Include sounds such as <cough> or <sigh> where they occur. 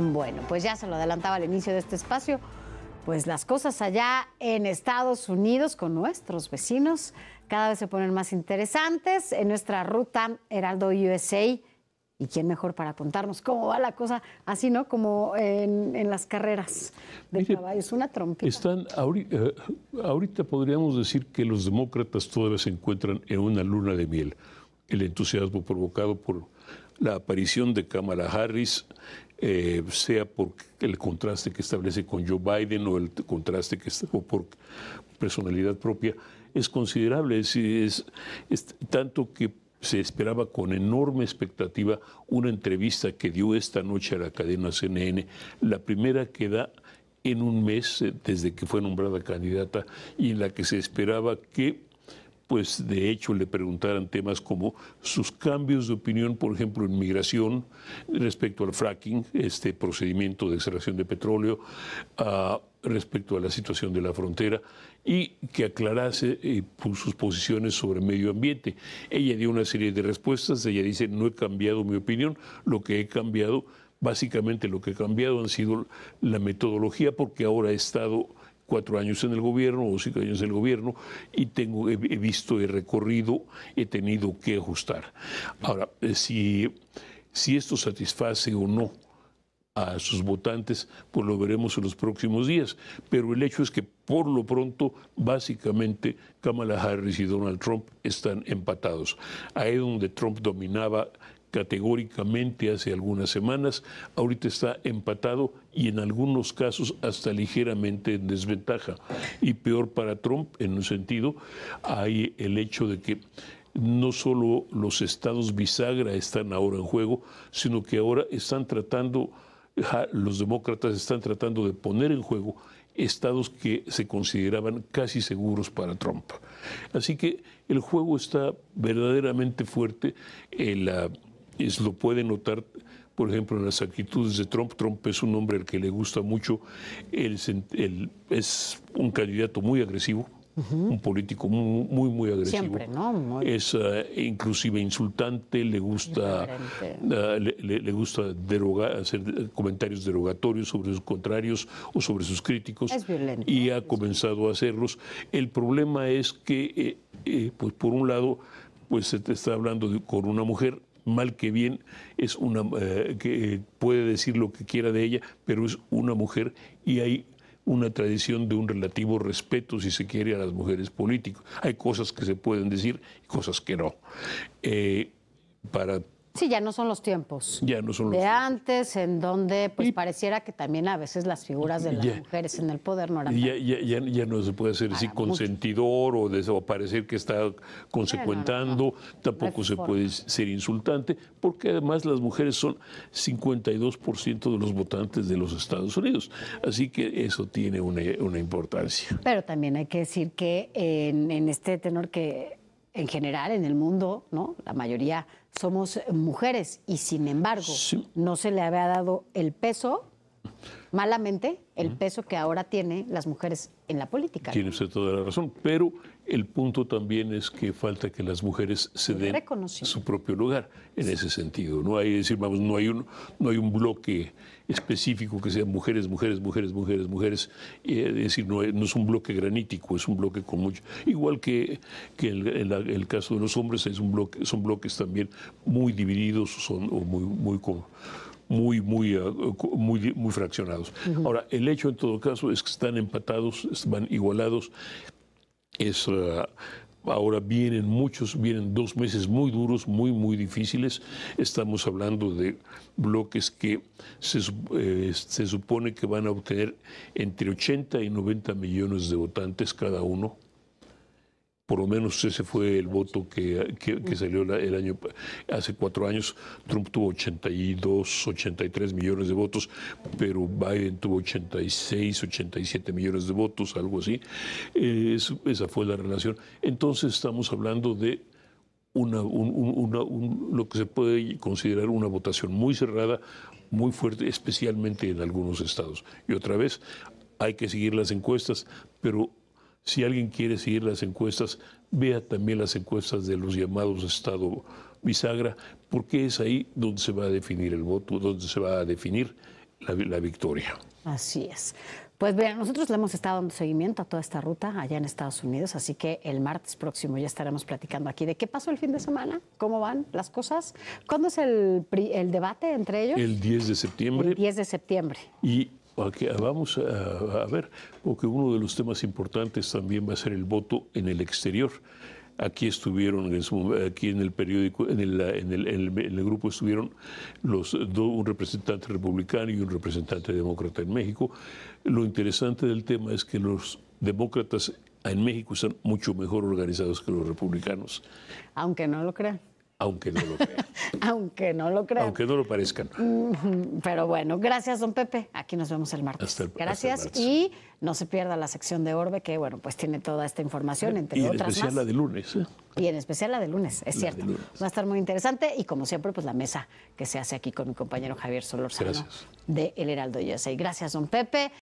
Bueno, pues ya se lo adelantaba al inicio de este espacio, pues las cosas allá en Estados Unidos con nuestros vecinos cada vez se ponen más interesantes en nuestra ruta Heraldo USA. ¿Y quién mejor para contarnos cómo va la cosa? Así, ¿no? Como en, las carreras de caballos, una trompeta. Están, eh, ahorita podríamos decir que los demócratas todavía se encuentran en una luna de miel. El entusiasmo provocado por la aparición de Kamala Harris eh, sea por el contraste que establece con Joe Biden o el contraste que o por personalidad propia, es considerable. es, es tanto que se esperaba con enorme expectativa una entrevista que dio esta noche a la cadena CNN, la primera que da en un mes eh, desde que fue nombrada candidata y en la que se esperaba que pues de hecho le preguntaran temas como sus cambios de opinión, por ejemplo, en migración respecto al fracking, este procedimiento de extracción de petróleo, ah, respecto a la situación de la frontera y que aclarase eh, pues, sus posiciones sobre medio ambiente. Ella dio una serie de respuestas, ella dice, no he cambiado mi opinión, lo que he cambiado, básicamente lo que he cambiado han sido la metodología porque ahora he estado cuatro años en el gobierno o cinco años en el gobierno y tengo, he, visto, he recorrido, he tenido que ajustar. Ahora, eh, si, si esto satisface o no a sus votantes, pues lo veremos en los próximos días. Pero el hecho es que por lo pronto, básicamente, Kamala Harris y Donald Trump están empatados. Ahí donde Trump dominaba categóricamente hace algunas semanas, ahorita está empatado y en algunos casos hasta ligeramente en desventaja. Y peor para Trump, en un sentido, hay el hecho de que no solo los estados bisagra están ahora en juego, sino que ahora están tratando, los demócratas están tratando de poner en juego estados que se consideraban casi seguros para Trump. Así que el juego está verdaderamente fuerte. Eh, es, lo puede notar, por ejemplo, en las actitudes de Trump. Trump es un hombre al que le gusta mucho, él, es un candidato muy agresivo. Un político muy, muy, agresivo. Siempre, ¿no? Es ah, inclusive insultante, le gusta, ah, le, gusta derogar, hacer comentarios derogatorios sobre sus contrarios o sobre sus críticos. Es violento. Y ha comenzado a hacerlos. El problema es que, eh, eh, pues por un lado, pues se te está hablando con una mujer mal que bien, es una, eh, que eh, puede decir lo que quiera de ella, pero es una mujer y hay una tradición de un relativo respeto, si se quiere, a las mujeres políticas. Hay cosas que se pueden decir y cosas que no. Eh, para Sí, ya no son los tiempos. Ya no son de antes, en donde pues pareciera que también a veces las figuras de las mujeres en el poder no eran. Ya, ya, no se puede ser así consentidor o o parecer que está consecuentando, tampoco se puede ser insultante, porque además las mujeres son 52% de los votantes de los Estados Unidos. Así que eso tiene una, importancia. Pero también hay que decir que en este tenor que en general en el mundo, ¿no? La mayoría somos mujeres y sin embargo no se le había dado el peso malamente el peso que ahora tiene las mujeres en la política. Tiene usted toda la razón, pero el punto también es que falta que las mujeres se den su propio lugar en ese sentido. No hay decir, vamos, no hay un no hay un bloque específico que sea mujeres, mujeres, mujeres, mujeres, mujeres. Eh, es decir, no, es un bloque granítico, es un bloque con mucho. Igual que, que el, caso de los hombres, es un son bloques también muy divididos son, o muy, muy muy, muy, eh, muy, muy fraccionados. Ahora, el hecho en todo caso es que están empatados, están igualados. Es. Eh, ahora vienen muchos, vienen dos meses muy duros, muy, muy difíciles. Estamos hablando de bloques que se, eh, se supone que van a obtener entre 80 y 90 millones de votantes cada uno por lo menos ese fue el voto que, que, salió el año, hace cuatro años. Trump tuvo 82, 83 millones de votos, pero Biden tuvo 86, 87 millones de votos, algo así. Eh, esa fue la relación. Entonces estamos hablando de una, lo que se puede considerar una votación muy cerrada, muy fuerte, especialmente en algunos estados. Y otra vez, hay que seguir las encuestas, pero si alguien quiere seguir las encuestas, vea también las encuestas de los llamados Estado bisagra, porque es ahí donde se va a definir el voto, donde se va a definir la, victoria. Así es. Pues vean, nosotros le hemos estado dando seguimiento a toda esta ruta allá en Estados Unidos, así que el martes próximo ya estaremos platicando aquí de qué pasó el fin de semana, cómo van las cosas, cuándo es el, debate entre ellos. El 10 de septiembre. El 10 de septiembre. Y vamos a, ver, porque uno de los temas importantes también va a ser el voto en el exterior. Aquí estuvieron, en aquí en el periódico, en el, grupo estuvieron los un representante republicano y un representante demócrata en México. Lo interesante del tema es que los demócratas en México están mucho mejor organizados que los republicanos. Aunque no lo crean. Aunque no lo <laughs> crean. Aunque no lo crean. Aunque no lo parezcan. Pero bueno, gracias, don Pepe. Aquí nos vemos el martes. gracias. Y no se pierda la sección de Orbe, que bueno, pues tiene toda esta información, eh, entre y en especial la de lunes. ¿eh? Y en especial la de lunes, es cierto. Va a estar muy interesante. Y como siempre, pues la mesa que se hace aquí con mi compañero Javier Solorzano gracias. de El Heraldo USA. Gracias, don Pepe.